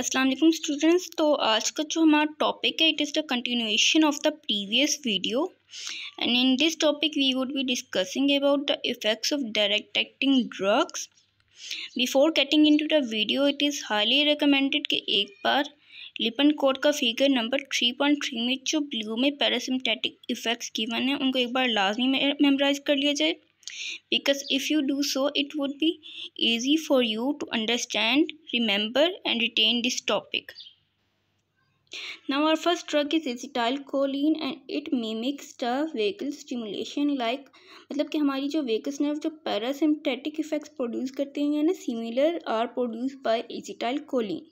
अस्सलाम वालेकुम स्टूडेंट्स तो आज का जो हमारा टॉपिक है it is the continuation of the previous video and in this topic we would be discussing about the effects of direct acting drugs before getting into the video it is highly recommended कि एक बार Lippincott का figure number three point three में जो blue में पैरासिमटैटिक effects given है उनको एक बार लाजमी मेमोराइज कर लिया जाए because if you do so it would be easy for you to understand remember and retain this topic now our first drug is acetylcholine and it mimics the vagal stimulation like मतलब कि हमारी जो vagus nerve जो parasympathetic effects produce करते हैं या similar are produced by acetylcholine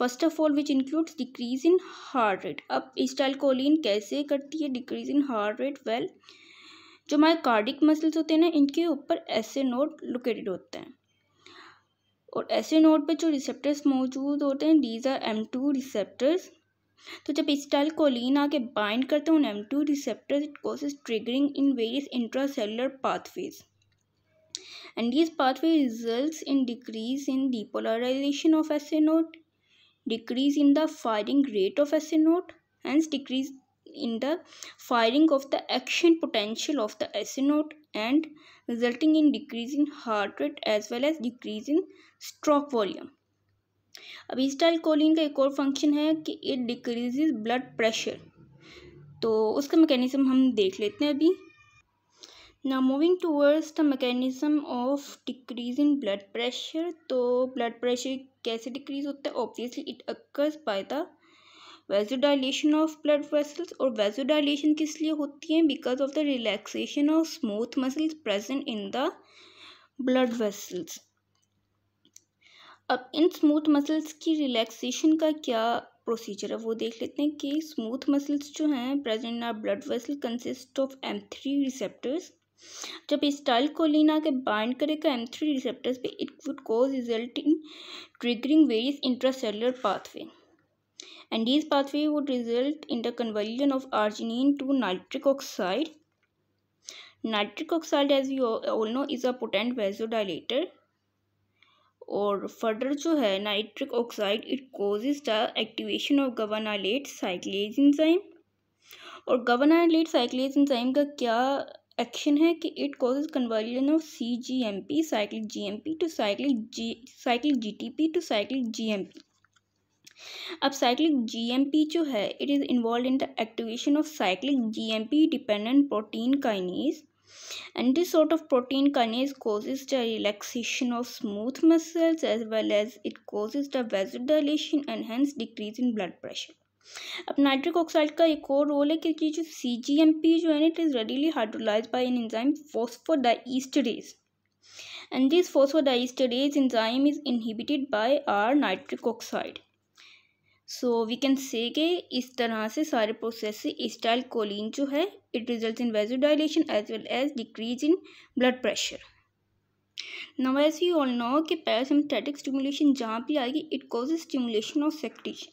first of all which includes decrease in heart rate अब acetylcholine कैसे करती है decrease in heart rate well जो हमारे कार्डिक मसल्स होते हैं ना इनके ऊपर ऐसे नोड लोकेटेड होते हैं और ऐसे नोड पर जो रिसेप्टर्स मौजूद होते हैं these are M two receptors तो जब स्टाइल कोलिन आके बाइंड करते हैं उन M two receptors it causes triggering in various intracellular pathways and these pathway result in decrease in depolarisation of SA node decrease in the firing rate of SA node and decrease in the firing of the action potential of the astronaut and resulting in decrease in heart rate as well as decrease in stroke volume अब choline का एक और function है कि it decreases blood pressure तो उसका mechanism हम देख लेते हैं अभी ना moving towards the mechanism of decrease in blood pressure तो ब्लड प्रेशर कैसे डिक्रीज होता है obviously it occurs by the vasodilation of blood vessels और वेजोडाइलेशन किस लिए होती है because of the relaxation of smooth muscles present in the blood vessels अब इन स्मूथ मसल्स की रिलैक्सेशन का क्या प्रोसीजर है वो देख लेते हैं कि स्मूथ मसल्स जो हैं present in our blood vessel consist of M three receptors जब स्टाइल कोलिन आके बाइंड करेगा एम थ्री रिसेप्टर्स पे it would cause result in triggering various intracellular pathway and this pathway would result in the conversion of arginine to nitric oxide nitric oxide as you all know is a potent vasodilator or further jo hai nitric oxide it causes the activation of guanylate cyclase enzyme और गवानालेट साइक्लेज enzyme का क्या action है कि it causes conversion of C G M P cyclic G M P to cyclic G cyclic G T P to cyclic G M P अब cyclic GMP जो है it is involved in the activation of cyclic GMP dependent protein kinase and this sort of protein kinase causes the relaxation of smooth muscles as well as it causes the vasodilation and hence decrease in blood pressure अब nitric oxide का एक और role है क्योंकि जो सी G M P जो है ना it is readily hydrolyse by an enzyme phosphodiesterase and this phosphodiesterase enzyme is inhibited by our nitric oxide so we can say के इस तरह से सारे प्रोसेस स्टाइल कोलिन जो है it result in vasodilation as well as decrease in blood pressure now as you all know कि parasympathetic stimulation जहाँ भी आएगी it cause stimulation of secretion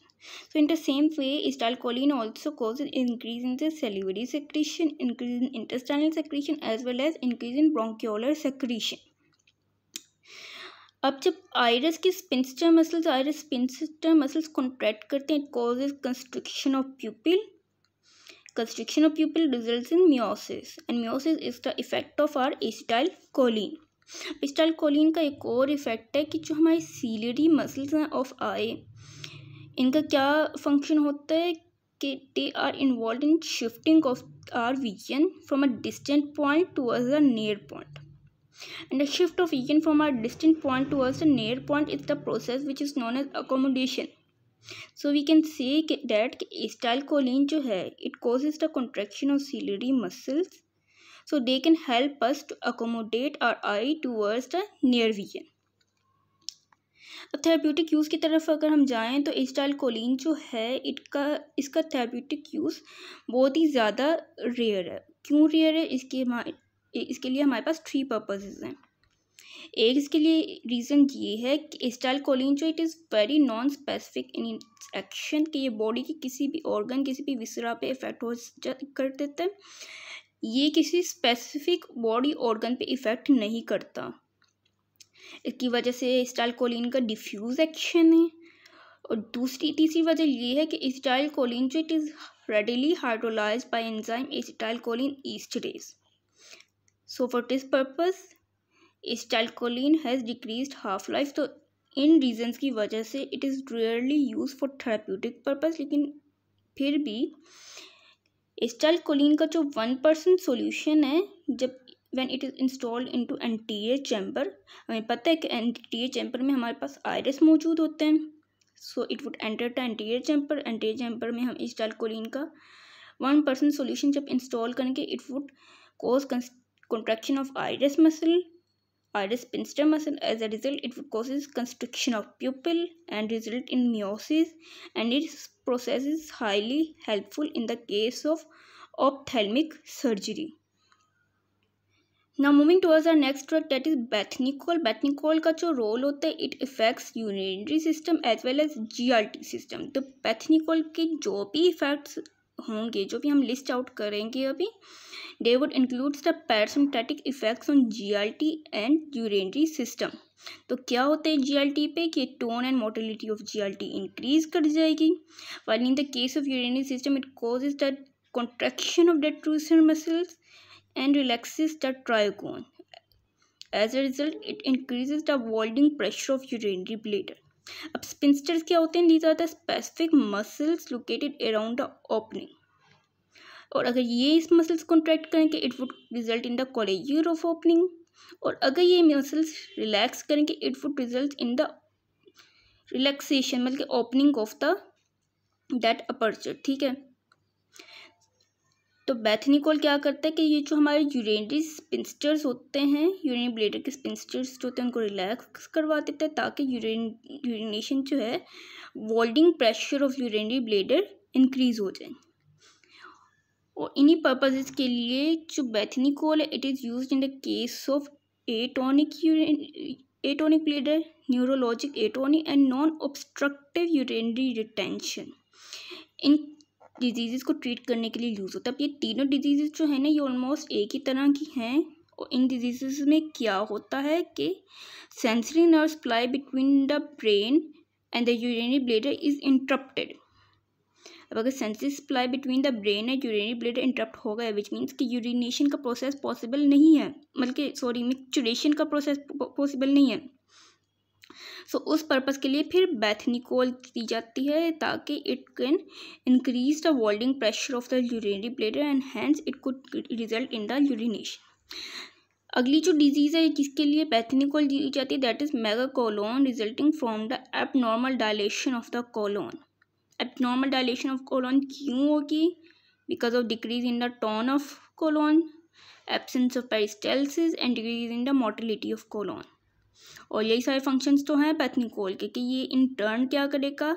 so in the same way acetylcholine also cause increase in the salivary secretion increase in intestinal secretion as well as increase in bronchiolar secretion अब जब iris की sphincter muscles iris sphincter muscles contract करते हैं it is constriction of pupil of pupil result in miosis and miosis is the effect of our acetylcholine acetylcholine choline का एक और effect है कि जो हमारे सीलरी मसल्स हैं ऑफ आई इनका क्या फंक्शन होता है कि they are involved in shifting of our vision from a distant point to a near point and the shift of region from a distant point towards a near point is the process which is known as accommodation so we can say that acetylcholine jo hai it causes the contraction of ciliary muscles so they can help us to accommodate our eye towards the near vision अब therapeutic use की तरफ अगर हम जाएं तो Colin जो है इटका इसका थेरेप्यूटिक यूज़ बहुत ही ज़्यादा रेयर है क्यों रेयर है इसकी इसके लिए हमारे पास थ्री पर्पजेज़ हैं एक इसके लिए रीज़न ये है कि स्टाइल कोलिन जो it is very non specific in action कि ये बॉडी के किसी भी ऑर्गन किसी भी विसरा पे इफेक्ट हो कर देता है ये किसी स्पेसिफिक बॉडी ऑर्गन पे इफ़ेक्ट नहीं करता इसकी वजह से स्टाइल कोलिन का डिफ्यूज़ एक्शन है और दूसरी तीसरी वजह ये है कि स्टाइल कोलिन जो it is readily hydrolyse by enzyme acetylcholinesterase so for this purpose acetylcholine has decrease half life तो इन रीजन्स की वजह से it is rarely use for therapeutic purpose लेकिन फिर भी इस्टाइलकोलिन का जो वन परसेंट सोल्यूशन है जब when it is installed into anterior chamber हमें पता है कि एन टी ए चैम्बर में हमारे पास आयरस मौजूद होते हैं so it would enter the anterior chamber anterior chamber में हम स्टाइलकोलिन का वन परसेंट सोल्यूशन जब इंस्टॉल करेंगे it would cause contraction of iris muscle, iris pinster muscle. As a result, it causes constriction of pupil and result in meiosis and its process is highly helpful in the case of ophthalmic surgery. Now moving towards our next drug that is Bethnicol. Bethnicol का जो role होता है it affects urinary system as well as GLT system. The Bethnicol के जो भी effects होंगे जो भी हम लिस्ट आउट करेंगे अभी they would includes the parasympathetic effects on T and urinary system तो क्या होता है टी पे कि tone and motility of T increase कर जाएगी one in the case of urinary system it causes the contraction of the detrusor muscles and relaxes the trigone. As a result it increase the volume pressure of urinary अब sphincters क्या होते हैं these are the specific muscles located around the opening और अगर ये इस muscles contract करेंगे it would result in the closure of opening और अगर ये मसल्स रिलैक्स करेंगे it would result in the relaxation मतलब opening of the that aperture ठीक है तो बैथनिकोल क्या करता है कि ये जो हमारे यूरेनरी स्पिंस्टर्स होते हैं यूरिन ब्लेडर के स्पिंस्टर्स जो होते हैं उनको रिलैक्स करवा देता है ताकि यूरिन यूरिनेशन जो है voiding pressure of urinary bladder increase हो जाए और इन्हीं पर्पजेज के लिए जो बैथनिकोल है it is use in the case of atonic urine atonic bladder neurologic atonic and non obstructive urinary retention in disease को ट्रीट करने के लिए यूज़ होता है अब ये तीनों डिजीज़ जो है ना ये ऑलमोस्ट एक ही तरह की हैं और इन डिजीज़ में क्या होता है कि sensory nerve supply between the brain and the urinary bladder is interrupted अब अगर sensory supply between the brain and urinary bladder interrupt हो गया विच मीन्स कि यूरिनेशन का प्रोसेस पॉसिबल नहीं है बल्कि सॉरी मिक्चुरेशन का प्रोसेस पॉसिबल नहीं है सो so, उस पर्पज़ के लिए फिर बैथनिकोल दी जाती है ताकि it can increase the voiding pressure of the urinary bladder and hence it could result in the urination अगली जो डिजीज़ है जिसके लिए बैथनिकोल दी जाती है that is megacolon resulting from the abnormal dilation of the colon abnormal dilation of colon क्यों होगी because of decrease in the tone of colon absence of peristalsis and decrease in the motility of colon और यही सारे functions तो हैं पैथनिकोल के कि ये इन टर्न क्या करेगा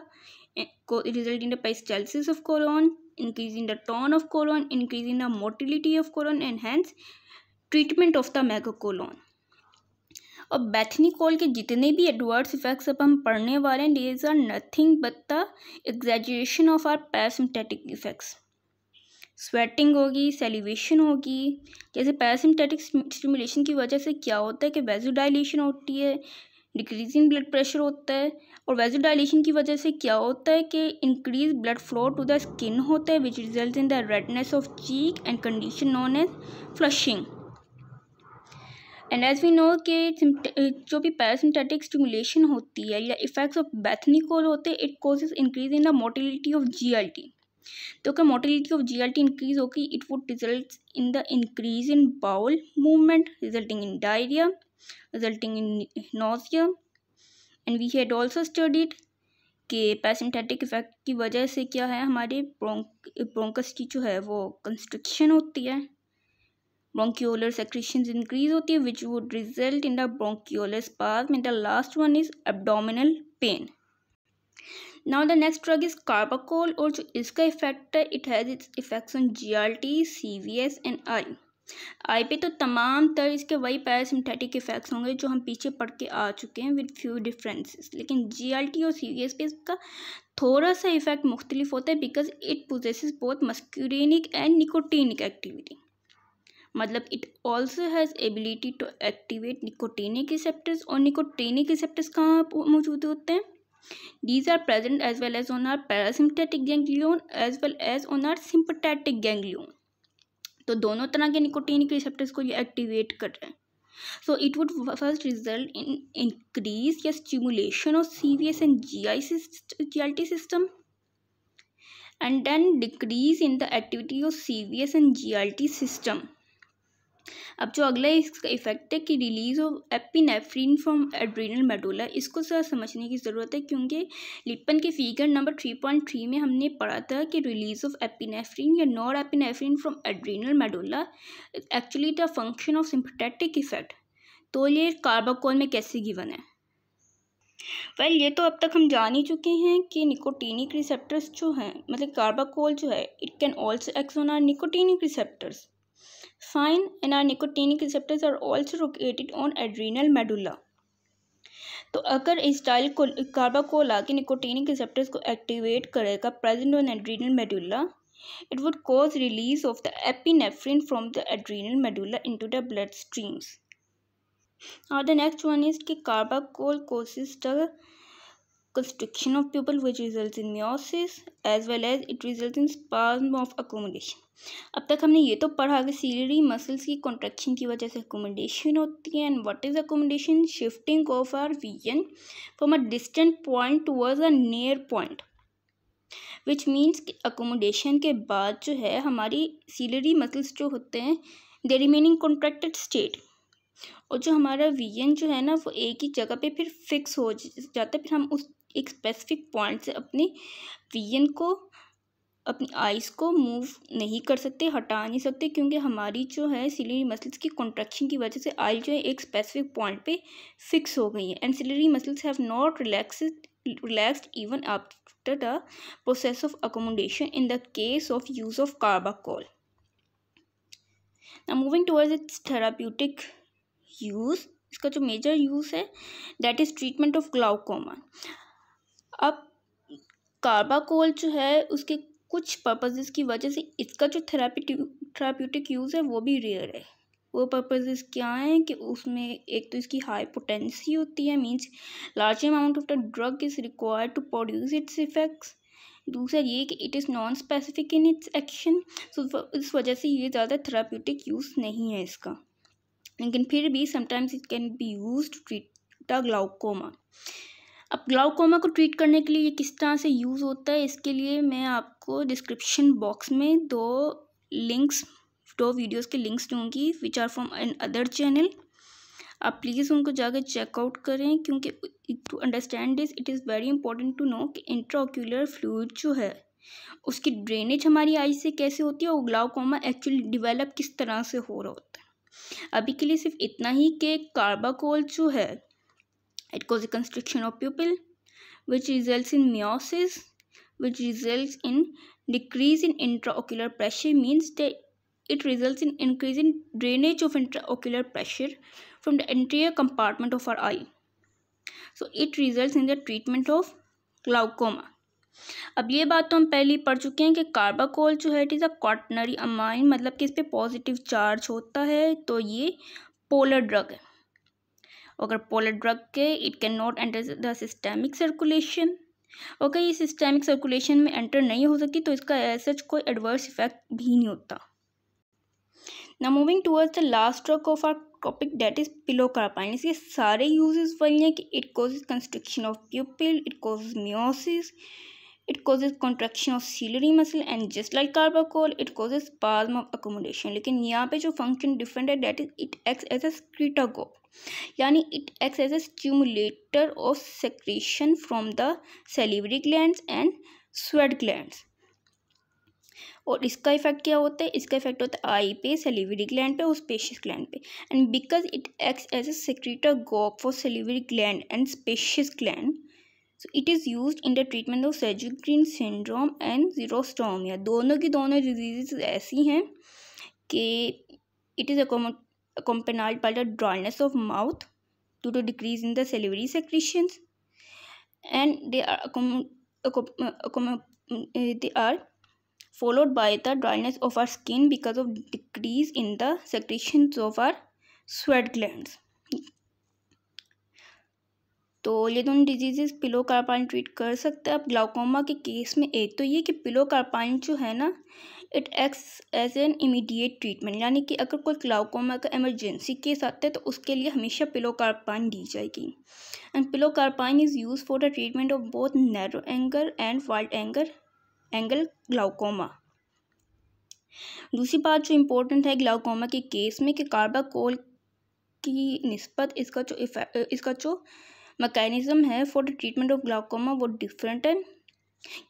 result in the peristalsis of colon increase in the tone of colon increase in the motility of colon enhance treatment of the megacolon और बैथनिकोल के जितने भी एडवर्स इफेक्ट्स अब हम पढ़ने वाले हैं these are nothing but the एग्जेजुएशन of our parasympathetic effects sweating होगी सेलिवेशन होगी जैसे पैरासिमटेटिक स्टिमुलेशन की वजह से क्या होता है कि वेजो डायलेशन होती है डिक्रीज इन ब्लड प्रेशर होता है और वेजो डायलेशन की वजह से क्या होता है कि increase blood flow to the skin होता है which result in the redness of cheek and condition known as flushing and as we know के जो भी पैरासिमटेटिक स्टिमुलेशन होती है या इफेक्ट्स ऑफ बैथनिकोल होते हैं it causes increase in the motility of G L T तो क्या motility of G T increase होगी it would result in the increase in bowel movement resulting in diarrhoea resulting in nausea and we had also studied के parasympathetic effect की वजह से क्या है हमारे ब्रोंक ब्रोंकस की जो है वो कंस्ट्रिक्शन होती है bronchiolar सेक्रेशन इंक्रीज होती है which would result in the bronchiolar spasm in the last one is abdominal pain now the next drug is carbachol और जो इसका इफेक्ट है it has its effects on G R T C V S and eye eye पे तो तमाम तर इसके वही पैरासिम्थेटिक इफेक्ट्स होंगे जो हम पीछे पढ़ के आ चुके हैं विद फ्यू डिफरेंसेस लेकिन जी आर टी और सी वी एस पे इसका थोड़ा सा इफेक्ट मुख्तलिफ होता है because it possess both muscarinic and nicotinic activity मतलब it also has ability to activate nicotinic receptors और निकोटीनिक रिसेप्टर्स कहाँ मौजूद होते हैं these are present as well as on our parasympathetic ganglion as well as on our sympathetic ganglion तो दोनों तरह के निकोटीनिक रिसेप्टर्स को ये एक्टिवेट कर रहे हैं so it would first result in increase या stimulation of C V S and G I G L T system and then decrease in the activity of C V S and G L T system अब जो अगला इसका effect है कि release of epinephrine from adrenal medulla इसको सर समझने की ज़रूरत है क्योंकि लिपन के figure number three point three में हमने पढ़ा था कि रिलीज ऑफ एपिनेफ्रीन या norepinephrine from adrenal medulla actually the function of sympathetic effect तो ये कार्बाकोल में कैसे गिवन है वेल well, ये तो अब तक हम जान ही चुके हैं कि निकोटीनिक रिसेप्टर्स जो हैं मतलब कार्बाकोल जो है it can also act on our nicotinic receptors Fine and our nicotinic receptors are also located on adrenal medulla. तो अगर इस स्टाइल को कार्बाकोला के निकोटीनिक रिसेप्टर्स को एक्टिवेट करेगा present on adrenal medulla it would cause release of the epinephrine from the adrenal medulla to the blood streams और the next one is कि carbachol causes the constriction of pupil which result in miosis as well as it result in spasm of accommodation अब तक हमने ये तो पढ़ा कि ciliary muscles की कॉन्ट्रेक्शन की वजह से अकोमोडेशन होती है and what is accommodation shifting of our vision from a distant point towards a near point which means accommodation के बाद जो है हमारी सीलरी मसल्स जो होते हैं दे रिमेनिंग कॉन्ट्रेक्टेड स्टेट और जो हमारा विजन जो है ना वो एक ही जगह पे फिर फिक्स हो जाता है फिर हम उस एक स्पेसिफिक पॉइंट से अपने विजन को अपनी आइज़ को मूव नहीं कर सकते हटा नहीं सकते क्योंकि हमारी जो है सिलरी मसल्स की कॉन्ट्रेक्शन की वजह से आइल जो है एक स्पेसिफिक पॉइंट पे फिक्स हो गई है and ciliary muscles have not relaxed even after the process of accommodation in the case of use of carbachol ना moving towards its therapeutic use इसका जो मेजर यूज़ है that is treatment of glaucoma अब carbachol जो है उसके कुछ purposes की वजह से इसका जो थेरापीटिक थेराप्यूटिक यूज़ है वो भी रेयर है वो पर्पजेज़ क्या हैं कि उसमें एक तो इसकी हाई पोटेंसी होती है means large amount of the drug is required to produce its effects दूसरा ये कि it is non specific in its action so इस वजह से ये ज़्यादा थेराप्यूटिक यूज़ नहीं है इसका लेकिन फिर भी sometimes it can be use treat the glaucoma अब ग्लाउकोमा को ट्रीट करने के लिए ये किस तरह से यूज़ होता है इसके लिए मैं आपको डिस्क्रिप्शन बॉक्स में दो लिंक्स दो वीडियोस के लिंक्स दूंगी which are from another channel आप प्लीज़ उनको जाकर चेकआउट करें क्योंकि to understand this it is very important to know कि इंट्राक्यूलर फ्लूड जो है उसकी ड्रेनेज हमारी आई से कैसे होती है और ग्लाउकोमा एक्चुअली डिवेलप किस तरह से हो रहा होता है अभी के लिए सिर्फ इतना ही कि कार्बाकोल जो है It causes constriction of pupil, which results in meiosis, which results in decrease in intraocular pressure, means that it results in increase in drainage of intraocular pressure from the anterior compartment of our eye. So it results in the treatment of glaucoma. अब ये बात तो हम पहले ही पढ़ चुके हैं कि कार्बाकोल जो है it is a quaternary amine मतलब कि इस पर पॉजिटिव चार्ज होता है तो ये पोलर ड्रग है अगर पोलर ड्रग के it cannot enter the systemic circulation okay ये सिस्टेमिक सर्कुलेशन में एंटर नहीं हो सकती तो इसका सच कोई एडवर्स इफेक्ट भी नहीं होता ना moving towards the last drug of our topic that is pilocarpine इसके सारे यूजेस वही हैं कि it cause constriction of pupil it cause miosis it cause contraction of ciliary muscle and just like carbachol it cause spasm of accommodation लेकिन यहाँ पे जो function different है that is it acts as a scretagogue यानी it acts as a stimulator of secretion from the salivary gland and sweat gland और इसका effect क्या होता है इसका इफेक्ट होता है आई पे सेलिवरी ग्लैंड पे और स्पेशियस ग्लैंड पे and because it acts as a secretagogue for salivary gland and स्पेशियस gland so it is use in the treatment of Sjogren's syndrome and xerostomia दोनों की दोनों डिजीज ऐसी हैं कि इट इज़ अकोमोड accompanied by the dryness of mouth due to decrease in the salivary secretions and they are they are followed by the dryness of our skin because of decrease in the secretions of our sweat glands तो ये दोनों diseases pillow कार्पाइन treat कर सकते हैं अब glaucoma के case में एक तो ये कि पिलो कार्पाइन जो है ना it acts as an immediate treatment यानी कि अगर कोई क्लाउकोमा का इमरजेंसी केस आता है तो उसके लिए हमेशा पिलोकार्पाइन दी जाएगी and pilocarpine is use for the treatment of both narrow angle and wide angle angle glaucoma दूसरी बात जो इम्पोर्टेंट है ग्लाउकोमा के केस में कि कार्बाकोल की नस्बत इसका जो इसका जो मकैनिज़म है for the treatment of glaucoma वो डिफरेंट एंड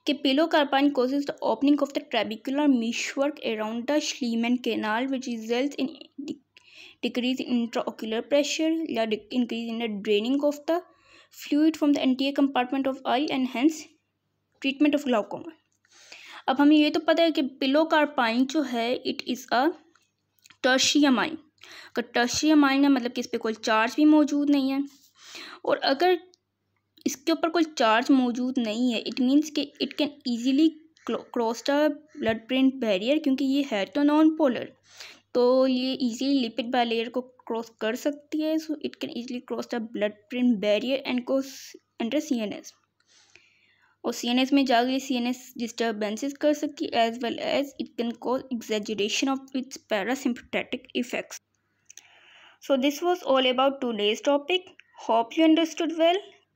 कि pilocarpine causes the opening of the trabecular meshwork around the Schlemm canal which result in decrease in intraocular pressure या increase in the draining of the fluid from the anterior compartment of eye and hence treatment of glaucoma अब हमें ये तो पता है कि pillow कार्पाइन जो है इट इज़ अ टर्शियमाइन अगर टर्शियम आइन है मतलब कि इस पर कोई चार्ज भी मौजूद नहीं है और अगर इसके ऊपर कोई चार्ज मौजूद नहीं है इट मीन्स कि it can easily cross the blood brain barrier क्योंकि ये है तो नॉन पोलर तो ये इजीली लिपिड बैलेयर को क्रॉस कर सकती है so it can easily cross the blood brain barrier and को अंडर सी एन एस और सी एन एस में जाकर सी एन एस डिस्टर्बेंसेज कर सकती है as well as it can cause exaggeration of its parasympathetic effects so this was all about today's topic hope you understood well